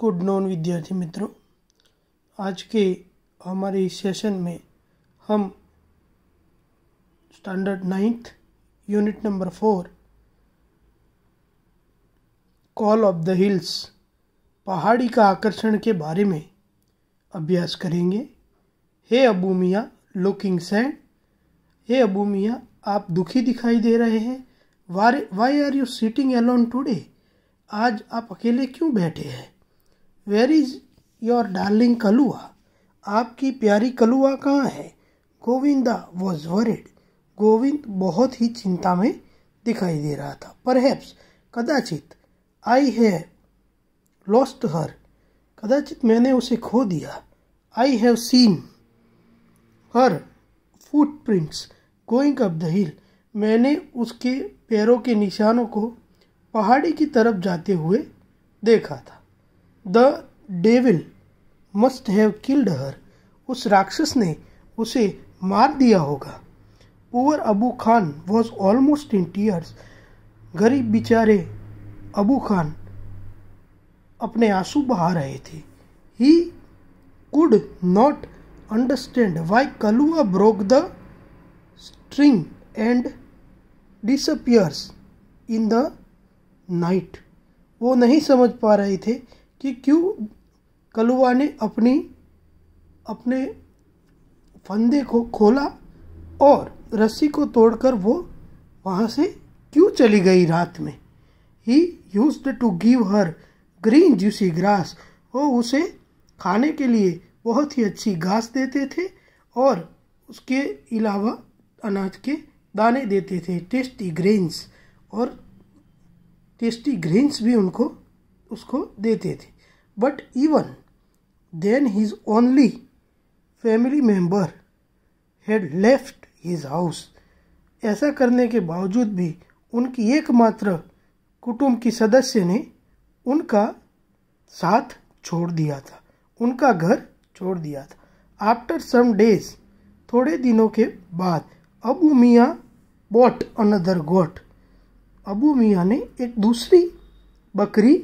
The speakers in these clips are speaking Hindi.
गुड नोन विद्यार्थी मित्रों आज के हमारे इस सेशन में हम standard ninth unit number four call of the hills पहाड़ी का आकर्षण के बारे में अभ्यास करेंगे हे अबू मियाँ लुकिंग सैंड हे अबू मियाँ आप दुखी दिखाई दे रहे हैं why are you sitting alone today आज आप अकेले क्यों बैठे हैं where is your darling Kalua आपकी प्यारी कलुआ कहाँ है गोविंदा वॉज वरिड गोविंद बहुत ही चिंता में दिखाई दे रहा था परहैप्स कदाचित आई हैव लॉस्ट हर कदाचित मैंने उसे खो दिया I have seen her prints going up the hill मैंने उसके पैरों के निशानों को पहाड़ी की तरफ जाते हुए देखा था the devil must have killed her उस राक्षस ने उसे मार दिया होगा poor Abu Khan was almost in tears गरीब बेचारे अबू खान अपने आंसू बहा रहे थे he could not understand why Kalua broke the string and disappears in the night वो नहीं समझ पा रहे थे कि क्यों कलुआ ने अपनी अपने फंदे को खोला और रस्सी को तोड़कर वो वहाँ से क्यों चली गई रात में ही used to give her green juicy grass वो उसे खाने के लिए बहुत ही अच्छी घास देते थे और उसके अलावा अनाज के दाने देते थे टेस्टी ग्रेन्स और टेस्टी ग्रेन्स भी उनको उसको देते थे but even then his only family member had left his house ऐसा करने के बावजूद भी उनकी एकमात्र कुटुंब की सदस्य ने उनका साथ छोड़ दिया था उनका घर छोड़ दिया था आफ्टर सम डेज थोड़े दिनों के बाद अबू मियाँ बॉट अनदर गोट अबू मियाँ ने एक दूसरी बकरी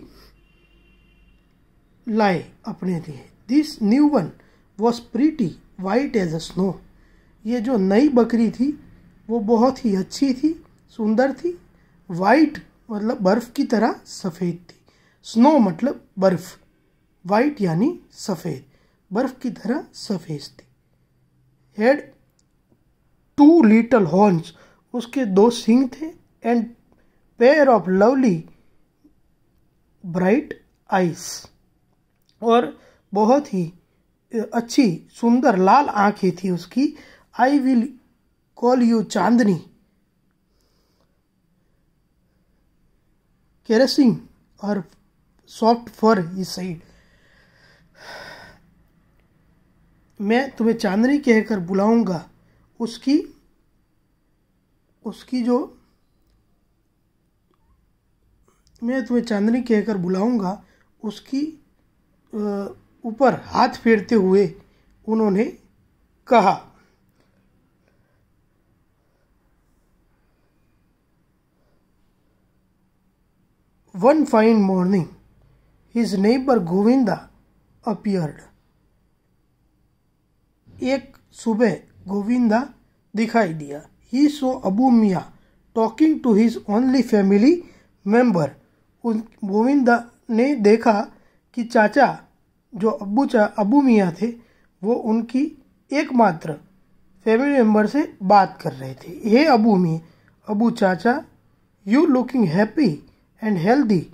लाए अपने लिए this new one was pretty white as a snow ये जो नई बकरी थी वो बहुत ही अच्छी थी सुंदर थी वाइट मतलब बर्फ़ की तरह सफ़ेद थी स्नो मतलब बर्फ़ वाइट यानी सफ़ेद बर्फ़ की तरह सफ़ेद थी हेड टू लिटल हॉर्न्स उसके दो सिंग थे and pair of lovely bright eyes और बहुत ही अच्छी सुंदर लाल आँखें थी उसकी I will call you Chandni caressing और सॉफ्ट फॉर ही साइड मैं तुम्हें चांदनी कहकर बुलाऊंगा उसकी उसकी जो मैं तुम्हें चांदनी कहकर बुलाऊंगा उसकी ऊपर हाथ फेरते हुए उन्होंने कहा one fine morning his neighbour Govinda appeared एक सुबह गोविंदा दिखाई दिया he saw Abu Mian talking to his only family member Govinda ने देखा कि चाचा जो अबू चा अबू मियाँ थे वो उनकी एकमात्र फैमिली मेम्बर से बात कर रहे थे हे अबू मियाँ अबू चाचा you looking happy and healthy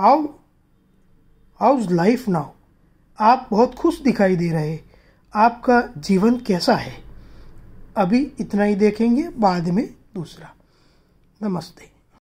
how how's life now आप बहुत खुश दिखाई दे रहे आपका जीवन कैसा है अभी इतना ही देखेंगे बाद में दूसरा नमस्ते